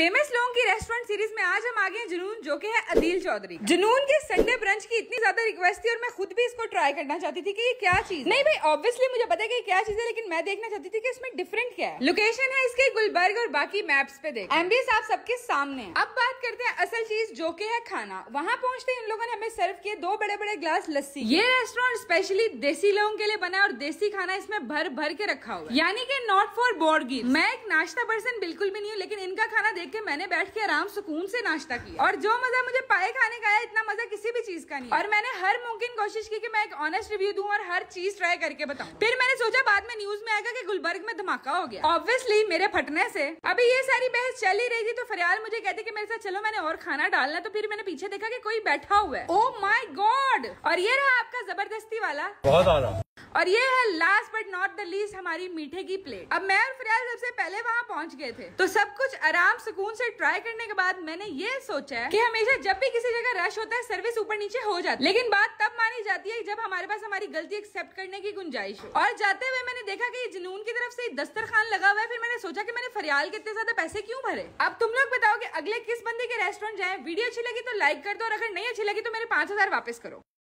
famous लोगों की restaurant series में आज हम आ गए जुनून जो कि है अदील चौधरी जुनून के संडे ब्रंच ज्यादा रिक्वेस्ट थी और मैं खुद भी इसको ट्राई करना चाहती थी कि ये क्या चीज नहीं भाई ऑब्वियसली मुझे पता है कि क्या चीज है लेकिन मैं देखना चाहती थी कि इसमें डिफरेंट क्या है लोकेशन है इसके गुलबर्ग और बाकी मैप्स पे देख एमबीएस आप सबके सामने अब बात करते हैं असल चीज जो की है खाना वहाँ पहुँचते इन लोगों ने हमें सर्व किए दो बड़े बड़े ग्लास लस्सी ये रेस्टोरेंट स्पेशली देसी लोगों के लिए बना और देसी खाना इसमें भर भर के रखा हुआ यानी कि नॉट फॉर बोर्डी मैं एक नाश्ता पर्सन बिल्कुल भी नहीं हूँ लेकिन इनका खाना देख के मैंने बैठ के आराम सुकून से नाश्ता किया और जो मजा मुझे पाए खाने का आया इतना मजा किसी भी चीज का नहीं और मैंने मैंने हर मुमकिन कोशिश की कि मैं एक ऑनेस्ट रिव्यू दूं और हर चीज ट्राई करके बताऊं फिर मैंने सोचा बाद में न्यूज में आएगा कि गुलबर्ग में धमाका हो गया ऑब्वियसली मेरे फटने से अभी ये सारी बहस चल ही रही थी तो फरियाल मुझे कहते कि मेरे साथ चलो मैंने और खाना डालना तो फिर मैंने पीछे देखा की कोई बैठा हुआ है ओ माई गॉड और ये रहा आपका जबरदस्ती वाला बहुत और ये है last but not the least हमारी मीठे की प्लेट अब मैं और फिलहाल सबसे पहले वहाँ पहुँच गए थे तो सब कुछ आराम सुकून से ट्राई करने के बाद मैंने ये सोचा है कि हमेशा जब भी किसी जगह रश होता है सर्विस ऊपर नीचे हो जाती है लेकिन बात तब मानी जाती है जब हमारे पास हमारी गलती एक्सेप्ट करने की गुंजाइश हो और जाते हुए मैंने देखा की जुनून की तरफ से दस्तरखान लगा हुआ है फिर मैंने सोचा की मैंने फरियाल के इतने ज्यादा पैसे क्यों भरे अब तुम लोग बताओ की अगले किस बंदे के रेस्टोरेंट जाए वीडियो अच्छी लगी तो लाइक कर दो और अगर नहीं अच्छी लगी तो मेरे पांच हजार वापस करो